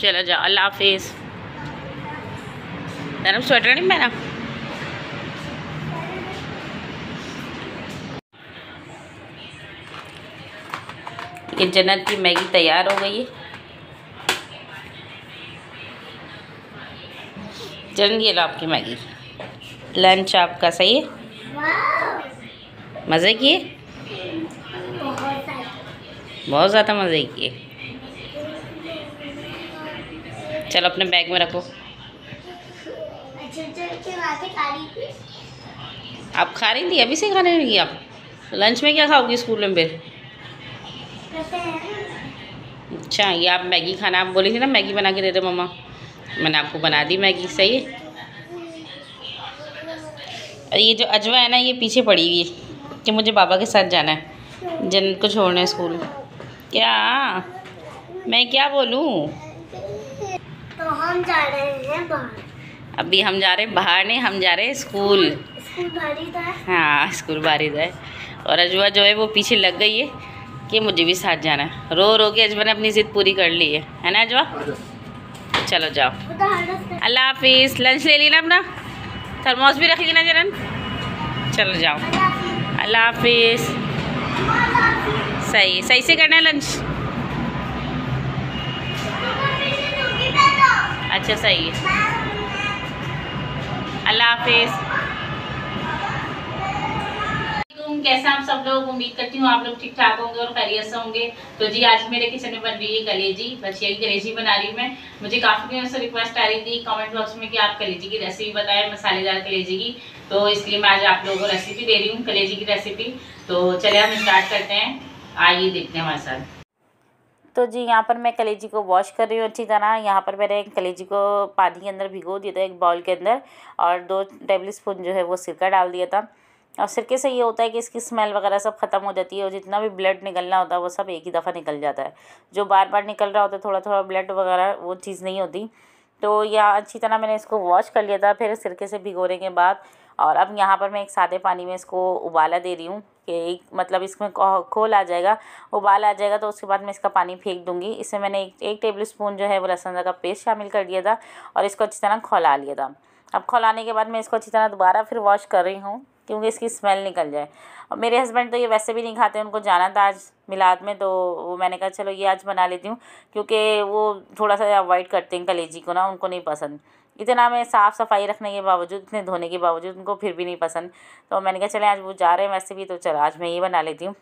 चला जा अल्लाह हाफिज़ मैडम स्वेटर नहीं पहना ये जन्नत की मैगी तैयार हो गई है ये लो आपकी मैगी लंच आपका सही है मज़े किए बहुत ज़्यादा मज़े किए चलो अपने बैग में रखो आप खा रही थी अभी से खाने लगी आप लंच में क्या खाओगी स्कूल में फिर अच्छा ये आप मैगी खाना आप बोली थी ना मैगी बना के दे दो मम्मा मैंने आपको बना दी मैगी सही है और ये जो अजवा है ना ये पीछे पड़ी हुई है कि मुझे बाबा के साथ जाना है जन्नत को छोड़ना है स्कूल क्या मैं क्या बोलूँ तो हम जा रहे हैं बाहर अभी हम जा रहे बाहर नहीं हम जा रहे स्कूल स्कूल हाँ स्कूल बारिद जाए और अजवा जो है वो पीछे लग गई है कि मुझे भी साथ जाना है रो रो के अजवा ने अपनी जिद पूरी कर ली है है ना अजवा चलो जाओ अल्लाह हाफिज़ लंच ले ना अपना थर्मोस भी रख लेना जरन चलो जाओ अल्लाह हाफिज़ सही सही से करना है लंच अच्छा सही है अल्लाह हाफिज कैसा आप सब लोग उम्मीद करती हूँ आप लोग ठीक ठाक होंगे और खैरियत से होंगे तो जी आज मेरे किचन में बन रही है कलेजी बचिया की कलेजी बना रही हूँ मैं मुझे काफ़ी दिनों से रिक्वेस्ट आ रही थी कमेंट बॉक्स में कि आप कलेजी की रेसिपी बताएं मसालेदार कलेजी की तो इसलिए मैं आज आप लोगों को रेसिपी दे रही हूँ कलेजी की रेसिपी तो चले हम स्टार्ट करते हैं आइए देखते हैं हमारे साथ तो जी यहाँ पर मैं कलेजी को वॉश कर रही हूँ अच्छी तरह यहाँ पर मैंने कलेजी को पानी के अंदर भिगो दिया था एक बाउल के अंदर और दो टेबल स्पून जो है वो सिरका डाल दिया था और सिरके से ये होता है कि इसकी स्मेल वगैरह सब ख़त्म हो जाती है और जितना भी ब्लड निकलना होता है वो सब एक ही दफ़ा निकल जाता है जो बार बार निकल रहा होता है थोड़ा थोड़ा ब्लड वगैरह वो चीज़ नहीं होती तो यह अच्छी तरह मैंने इसको वॉश कर लिया था फिर सिरके से भिगोने के बाद और अब यहाँ पर मैं एक सादे पानी में इसको उबाला दे रही हूँ कि एक मतलब इसमें खोल आ जाएगा उबाल आ जाएगा तो उसके बाद मैं इसका पानी फेंक दूँगी इसमें मैंने एक, एक टेबल स्पून जो है वो लहसुन का पेस्ट शामिल कर दिया था और इसको अच्छी तरह खोला लिया था अब खोलाने के बाद मैं इसको अच्छी तरह दोबारा फिर वॉश कर रही हूँ क्योंकि इसकी स्मेल निकल जाए और मेरे हस्बैंड तो ये वैसे भी नहीं खाते उनको जाना था आज मिलाद में तो वो मैंने कहा चलो ये आज बना लेती हूँ क्योंकि वो थोड़ा सा अवॉइड करते हैं कलेजी को ना उनको नहीं पसंद इतना मैं साफ़ सफाई रखने के बावजूद इतने धोने के बावजूद उनको फिर भी नहीं पसंद तो मैंने कहा चले आज वो जा रहे हैं वैसे भी तो चलो आज मैं ये बना लेती हूँ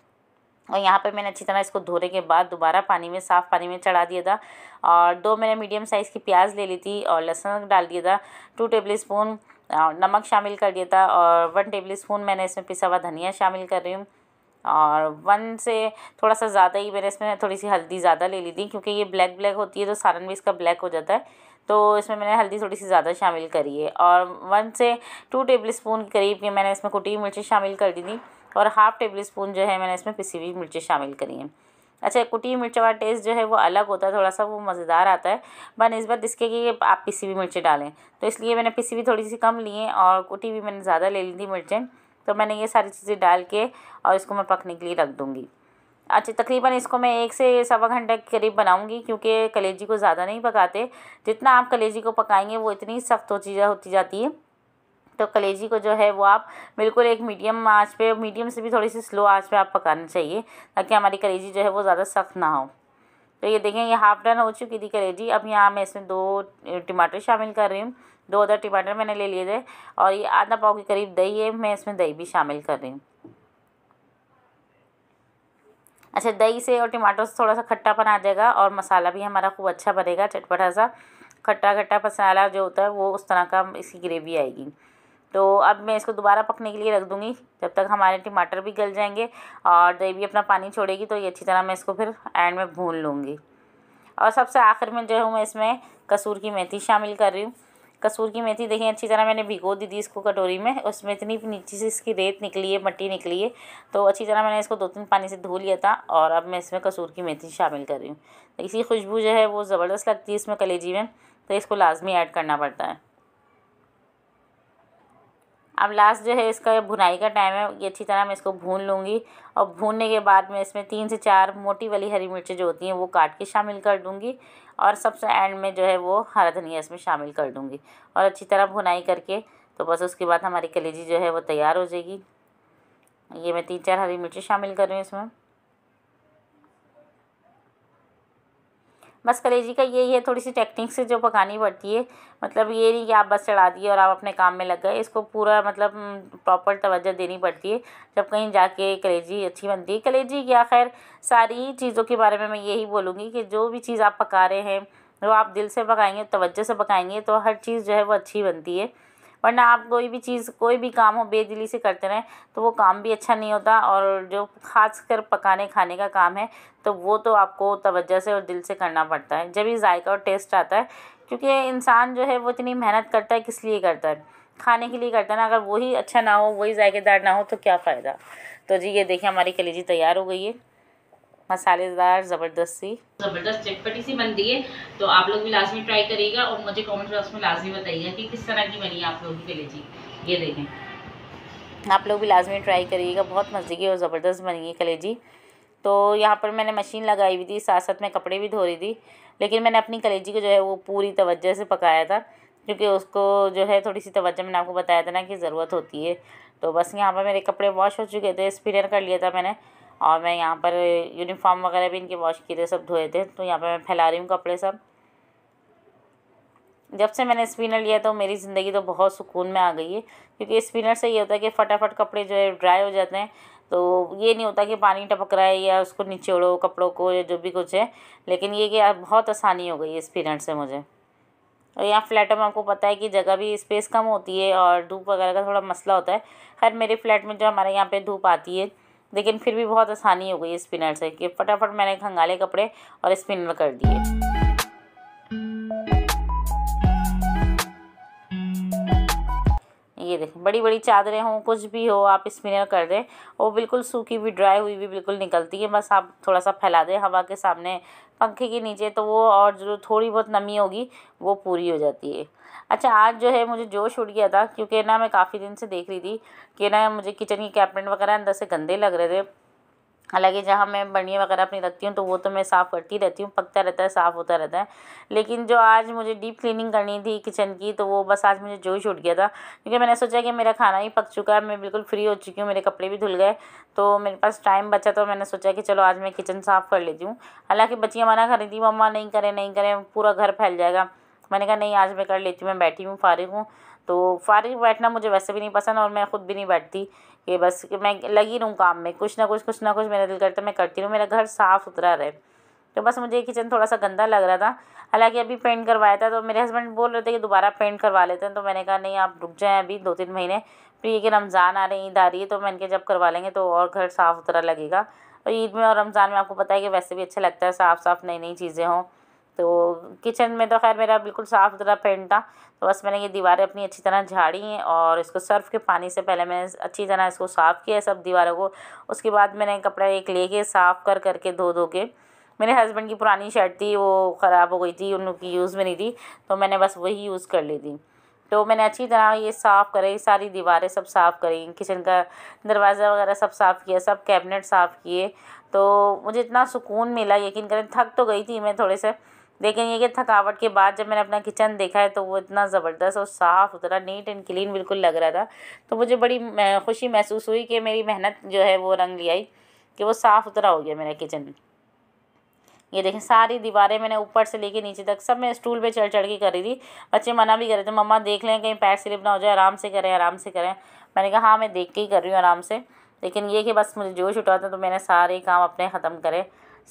और यहाँ पर मैंने अच्छी तरह इसको धोने के बाद दोबारा पानी में साफ़ पानी में चढ़ा दिया था और दो मैंने मीडियम साइज़ की प्याज ले ली थी और लहसुन डाल दिया था टू टेबल स्पून नमक शामिल कर दिया था और वन टेबल स्पून मैंने इसमें पिसा हुआ धनिया शामिल कर रही हूँ और वन से थोड़ा सा ज़्यादा ही मैंने इसमें थोड़ी सी हल्दी ज़्यादा ले ली थी क्योंकि ये ब्लैक ब्लैक होती है तो सारन भी इसका ब्लैक हो जाता है तो इसमें मैंने हल्दी थोड़ी सी ज़्यादा शामिल करी है और वन से टू टेबल स्पून के करीब के मैंने इसमें कुटी हुई मिर्ची शामिल कर दी थी और हाफ़ टेबल स्पून जो है मैंने इसमें पिसी हुई मिर्ची शामिल करी हैं अच्छा कुटी हुई मिर्च वाला टेस्ट जो है वो अलग होता है थोड़ा सा वो मज़ेदार आता है बनस्बत इसके कि आप पिसी हुई मिर्चें डालें तो इसलिए मैंने पिसी हुई थोड़ी सी कम ली है और कुटी हुई मैंने ज़्यादा ले ली थी मिर्चें तो मैंने ये सारी चीज़ें डाल के और इसको मैं पकने के लिए रख दूँगी अच्छा तकरीबन इसको मैं एक से सवा घंटे के करीब बनाऊंगी क्योंकि कलेजी को ज़्यादा नहीं पकाते जितना आप कलेजी को पकाएंगे वो इतनी सख्त हो चीज़ें होती जाती है तो कलेजी को जो है वो आप बिल्कुल एक मीडियम आँच पे मीडियम से भी थोड़ी सी स्लो आँच पे आप पकाना चाहिए ताकि हमारी कलेजी जो है वो ज़्यादा सख्त ना हो तो ये देखें ये हाफ़ डन हो चुकी थी कलेजी अब यहाँ मैं इसमें दो टमाटर शामिल कर रही हूँ दो अदर टमाटर मैंने ले लिए थे और ये आधा पाव के करीब दही है मैं इसमें दही भी शामिल कर रही हूँ अच्छा दही से और टमाटर से थोड़ा सा खट्टापन आ जाएगा और मसाला भी हमारा खूब अच्छा बनेगा चटपटा सा खट्टा खट्टा मसाला जो होता है वो उस तरह का इसकी ग्रेवी आएगी तो अब मैं इसको दोबारा पकने के लिए रख दूँगी जब तक हमारे टमाटर भी गल जाएंगे और दही भी अपना पानी छोड़ेगी तो ये अच्छी तरह मैं इसको फिर एंड में भून लूँगी और सबसे आखिर में जो हूँ मैं इसमें कसूर की मेथी शामिल कर रही हूँ कसूर की मेथी देखिए अच्छी तरह मैंने भिगो दी थी इसको कटोरी में उसमें इतनी नीचे से इसकी रेत निकली है मट्टी निकली है तो अच्छी तरह मैंने इसको दो तीन पानी से धो लिया था और अब मैं इसमें कसूर की मेथी शामिल कर रही हूँ तो इसकी खुशबू जो है वो ज़बरदस्त लगती है इसमें कलेजी में तो इसको लाजमी ऐड करना पड़ता है अब लास्ट जो है इसका भुनाई का टाइम है ये अच्छी तरह मैं इसको भून लूँगी और भूनने के बाद मैं इसमें तीन से चार मोटी वाली हरी मिर्चें जो होती हैं वो काट के शामिल कर दूँगी और सबसे एंड में जो है वो हरा धनिया इसमें शामिल कर दूँगी और अच्छी तरह भुनाई करके तो बस उसके बाद हमारी कलेजी जो है वो तैयार हो जाएगी ये मैं तीन चार हरी मिर्ची शामिल कर रही हूँ इसमें बस कलेजी का यही है थोड़ी सी टेक्निक से जो पकानी पड़ती है मतलब ये नहीं कि आप बस चढ़ा दिए और आप अपने काम में लग गए इसको पूरा मतलब प्रॉपर तवज्जो देनी पड़ती है जब कहीं जाके कलेजी अच्छी बनती है कलेजी या खैर सारी चीज़ों के बारे में मैं यही बोलूँगी कि जो भी चीज़ आप पका रहे हैं वो आप दिल से पकाएंगे तवज्जो से पकाएंगे तो हर चीज़ जो है वो अच्छी बनती है वरना आप कोई भी चीज़ कोई भी काम हो बेदिली से करते रहें तो वो काम भी अच्छा नहीं होता और जो खास कर पकाने खाने का काम है तो वो तो आपको तवज्जो से और दिल से करना पड़ता है जब ही जायका और टेस्ट आता है क्योंकि इंसान जो है वो इतनी मेहनत करता है किस लिए करता है खाने के लिए करता है ना अगर वही अच्छा ना हो वही जायकेदार ना हो तो क्या फ़ायदा तो जी ये देखिए हमारी कलेजी तैयार हो गई है मसालेदार ज़बरदस्ती ज़बरदस्त चटपटी सी बनती है तो आप लोग भी लाजमी ट्राई करिएगा और मुझे कमेंट बॉक्स में लाजमी बताइएगा कि किस तरह की बनी है आप लोगों की कलेजी ये देखें आप लोग भी लाजमी ट्राई करिएगा बहुत मज़े की और ज़बरदस्त बनी है कलेजी तो यहाँ पर मैंने मशीन लगाई हुई थी साथ साथ मैं कपड़े भी धो रही थी लेकिन मैंने अपनी कलेजी को जो है वो पूरी तवज्जो से पकाया था क्योंकि उसको जो है थोड़ी सी तवज्जो मैंने आपको बताया था ना कि ज़रूरत होती है तो बस यहाँ पर मेरे कपड़े वॉश हो चुके थे स्पिनर कर लिया था मैंने और मैं यहाँ पर यूनिफॉर्म वगैरह भी इनके वॉश किए थे सब धोए थे तो यहाँ पर मैं फैला रही हूँ कपड़े सब जब से मैंने स्पिनर लिया तो मेरी ज़िंदगी तो बहुत सुकून में आ गई है क्योंकि स्पिनर से ये होता है कि फटाफट कपड़े जो है ड्राई हो जाते हैं तो ये नहीं होता कि पानी टपक रहा है या उसको निचोड़ो कपड़ों को या जो भी कुछ है लेकिन ये कि बहुत आसानी हो गई है स्पिनर से मुझे और यहाँ फ्लैटों में आपको पता है कि जगह भी स्पेस कम होती है और धूप वगैरह का थोड़ा मसला होता है खैर मेरे फ्लैट में जो हमारे यहाँ पर धूप आती है लेकिन फिर भी बहुत आसानी हो गई स्पिनर से कि फटाफट मैंने खंगाले कपड़े और स्पिनर कर दिए ये देखें बड़ी बड़ी चादरें हों कुछ भी हो आप स्पिनर कर दें वो बिल्कुल सूखी भी ड्राई हुई भी बिल्कुल निकलती है बस आप थोड़ा सा फैला दें हवा के सामने पंखे के नीचे तो वो और जो थोड़ी बहुत नमी होगी वो पूरी हो जाती है अच्छा आज जो है मुझे जोश उठ गया था क्योंकि ना मैं काफ़ी दिन से देख रही थी कि ना मुझे किचन के कैबिनेट वगैरह अंदर से गंदे लग रहे थे हालांकि जहाँ मैं बढ़िया वगैरह अपनी रखती हूँ तो वो तो मैं साफ़ करती रहती हूँ पकता रहता है साफ़ होता रहता है लेकिन जो आज मुझे डीप क्लीनिंग करनी थी किचन की तो वो बस आज मुझे जोश उठ गया था क्योंकि मैंने सोचा कि मेरा खाना ही पक चुका है मैं बिल्कुल फ्री हो चुकी हूँ मेरे कपड़े भी धुल गए तो मेरे पास टाइम बचा तो मैंने सोचा कि चलो आज मैं किचन साफ़ कर लेती हूँ हालाँकि बच्चियाँ मना कर थी मम्मा नहीं करें नहीं करें पूरा घर फैल जाएगा मैंने कहा नहीं आज मैं कर लेती हूँ मैं बैठी हूँ फारिग हूँ तो फारिग बैठना मुझे वैसे भी नहीं पसंद और मैं ख़ुद भी नहीं बैठती कि बस कि मैं लगी रहूँ काम में कुछ ना कुछ कुछ ना कुछ मेरा दिल करता मैं करती रहूँ मेरा घर साफ़ सुथरा रहे तो बस मुझे किचन थोड़ा सा गंदा लग रहा था हालांकि अभी पेंट करवाया था तो मेरे हस्बैंड बोल रहे थे कि दोबारा पेंट करवा लेते हैं तो मैंने कहा नहीं आप रुक जाएँ अभी दो तीन महीने फिर ये कि रमज़ान आ रहे ईद आ रही है तो मैंने कहा जब करवा लेंगे तो और घर साफ़ सुथरा लगेगा और तो ईद में और रमज़ान में आपको पता है कि वैसे भी अच्छा लगता है साफ़ साफ़ नई नई चीज़ें हों तो किचन में तो खैर मेरा बिल्कुल साफ़ सुथरा पेंट था तो बस मैंने ये दीवारें अपनी अच्छी तरह झाड़ी हैं और इसको सर्फ़ के पानी से पहले मैंने अच्छी तरह इसको साफ़ किया सब दीवारों को उसके बाद मैंने कपड़ा एक लेके साफ़ कर करके धो धो के मेरे हस्बैंड की पुरानी शर्ट थी वो ख़राब हो गई थी उनकी यूज़ में नहीं थी तो मैंने बस वही यूज़ कर ली थी तो मैंने अच्छी तरह ये साफ़ करी सारी दीवारें सब साफ़ करी किचन का दरवाज़ा वगैरह सब साफ़ किया सब कैबिनेट साफ़ किए तो मुझे इतना सुकून मिला यकीन करें थक तो गई थी मैं थोड़े से लेकिन ये कि थकावट के बाद जब मैंने अपना किचन देखा है तो वो इतना ज़बरदस्त और साफ़ सुथरा नीट एंड क्लीन बिल्कुल लग रहा था तो मुझे बड़ी खुशी महसूस हुई कि मेरी मेहनत जो है वो रंग लिया आई कि वो साफ़ सुथरा हो गया मेरा किचन ये देखें सारी दीवारें मैंने ऊपर से लेके नीचे तक सब मैं स्टूल पे चढ़ चढ़ के कर रही थी बच्चे मना भी कर रहे थे मम्मा देख लें कहीं पैर स्लिप ना हो जाए आराम से करें आराम से करें मैंने कहा हाँ मैं देख के ही कर रही हूँ आराम से लेकिन ये कि बस मुझे जोश उठा था तो मैंने सारे काम अपने ख़त्म करें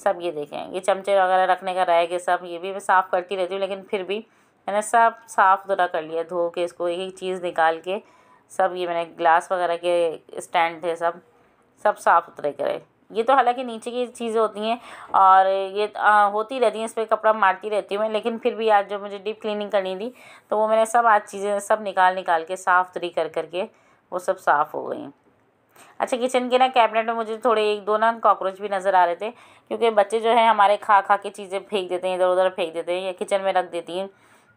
सब ये देखें ये चमचे वगैरह रखने का रह गया सब ये भी मैं साफ़ करती रहती हूँ लेकिन फिर भी मैंने सब साफ़ सुथरा कर लिया धो के इसको एक एक चीज़ निकाल के सब ये मैंने ग्लास वगैरह के स्टैंड थे सब सब साफ़ सुथरे करे ये तो हालांकि नीचे की चीज़ें होती हैं और ये आ, होती रहती हैं इस पर कपड़ा मारती रहती हूँ मैं लेकिन फिर भी आज जो मुझे डीप क्लीनिंग करनी थी तो वो मैंने सब आज चीज़ें सब निकाल निकाल के साफ़ सुथरी कर करके वो सब साफ़ हो गई अच्छा किचन के ना कैबिनेट में मुझे थोड़े एक दो ना कॉकरोच भी नज़र आ रहे थे क्योंकि बच्चे जो है हमारे खा खा के चीज़ें फेंक देते हैं इधर उधर फेंक देते हैं या किचन में रख देती हैं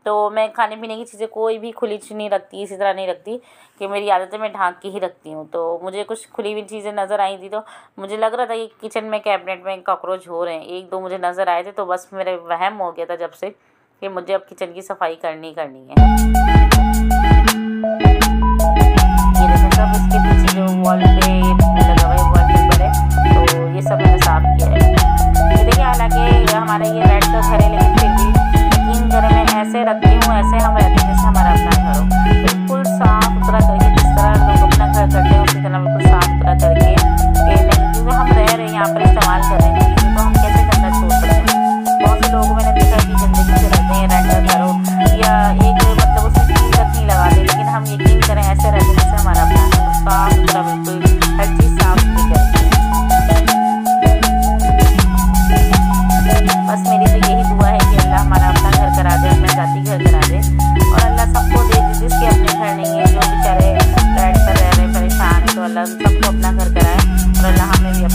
तो मैं खाने पीने की चीज़ें कोई भी खुली नहीं रखती इसी तरह नहीं रखती कि मेरी आदतें मैं ढाँक के ही रखती हूँ तो मुझे कुछ खुली हुई चीज़ें नज़र आई थी तो मुझे लग रहा था कि किचन में कैबिनेट में कॉकरोच हो रहे हैं एक दो मुझे नज़र आए थे तो बस मेरे वहम हो गया था जब से कि मुझे अब किचन की सफाई करनी करनी है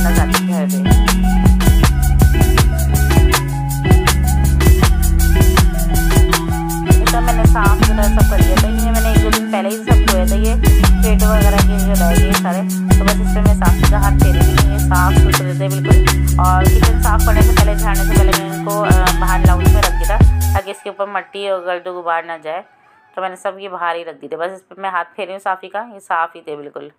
सब कर दिया था मैंने एक दो दिन पहले ही सब थे बिल्कुल और किचन साफ करने से पहले झाड़ने से पहले मैंने बाहर में रख दिया था ताकि इसके ऊपर मट्टी और गर्द गुबार ना जाए तो मैंने सब ये बाहर ही रख दी थी बस इस पर मैं हाथ फेरी हूँ साफ़ी का ये साफ़ ही थे बिल्कुल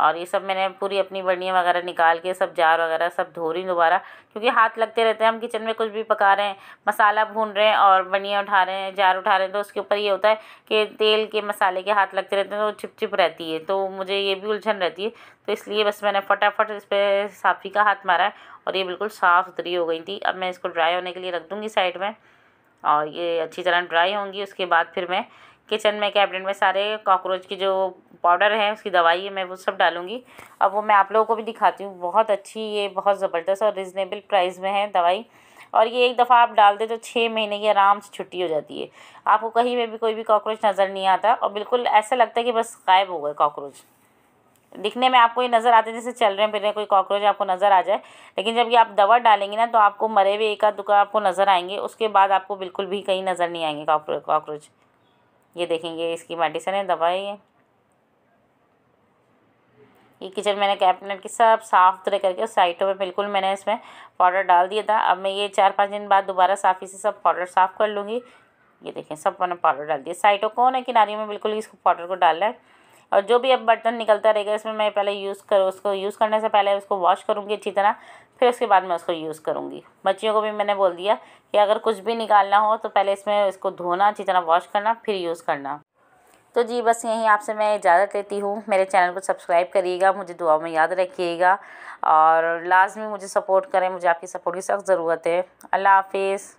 और ये सब मैंने पूरी अपनी बर्नियाँ वगैरह निकाल के सब जार वगैरह सब धो रही दोबारा क्योंकि हाथ लगते रहते हैं हम किचन में कुछ भी पका रहे हैं मसाला भून रहे हैं और बर्नियाँ उठा रहे हैं जार उठा रहे हैं तो उसके ऊपर ये होता है कि तेल के मसाले के हाथ लगते रहते हैं तो चिप चिप रहती है तो मुझे ये भी उलझन रहती है तो इसलिए बस मैंने फटाफट इस पर साफ़ी का हाथ मारा है और ये बिल्कुल साफ़ सुथरी हो गई थी अब मैं इसको ड्राई होने के लिए रख दूँगी साइड में और ये अच्छी तरह ड्राई होंगी उसके बाद फिर मैं किचन में कैबिनेट में सारे कॉकरोच की जो पाउडर है उसकी दवाई है मैं वो सब डालूँगी अब वो मैं आप लोगों को भी दिखाती हूँ बहुत अच्छी ये बहुत ज़बरदस्त और रिजनेबल प्राइस में है दवाई और ये एक दफ़ा आप डाल दें तो छः महीने की आराम से छुट्टी हो जाती है आपको कहीं में भी कोई भी कॉकरोच नज़र नहीं आता और बिल्कुल ऐसा लगता है कि बस गायब हो गए कॉकरोच दिखने में आपको ये नज़र आते जैसे चल रहे हैं फिर कोई कॉकरोच आपको नज़र आ जाए लेकिन जब ये आप दवा डालेंगे ना तो आपको मरे हुए एक आध दुका आपको नज़र आएंगे उसके बाद आपको बिल्कुल भी कहीं नज़र नहीं आएंगे कॉकरोच ये देखेंगे इसकी मेडिसिन है दवाई है ये किचन मैंने कैबिनेट की सब साफ सुथरे करके उस साइटों पे बिल्कुल मैंने इसमें पाउडर डाल दिया था अब मैं ये चार पाँच दिन बाद दोबारा साफ़ी से सब पाउडर साफ़ कर लूँगी ये देखें सब मैंने पाउडर डाल दिया साइटों कौन है किनारियों में बिल्कुल इसको पाउडर को डालना है और जो भी अब बर्तन निकलता रहेगा इसमें मैं पहले यूज़ कर उसको यूज़ करने से पहले उसको वॉश करूँगी अच्छी तरह फिर उसके बाद मैं उसको यूज़ करूँगी बच्चियों को भी मैंने बोल दिया कि अगर कुछ भी निकालना हो तो पहले इसमें इसको धोना अच्छी तरह वॉश करना फिर यूज़ करना तो जी बस यहीं आपसे मैं इजाज़त लेती हूँ मेरे चैनल को सब्सक्राइब करिएगा मुझे दुआ में याद रखिएगा और लाजमी मुझे सपोर्ट करें मुझे आपकी सपोर्ट की सख्त ज़रूरत है अल्लाह हाफिज़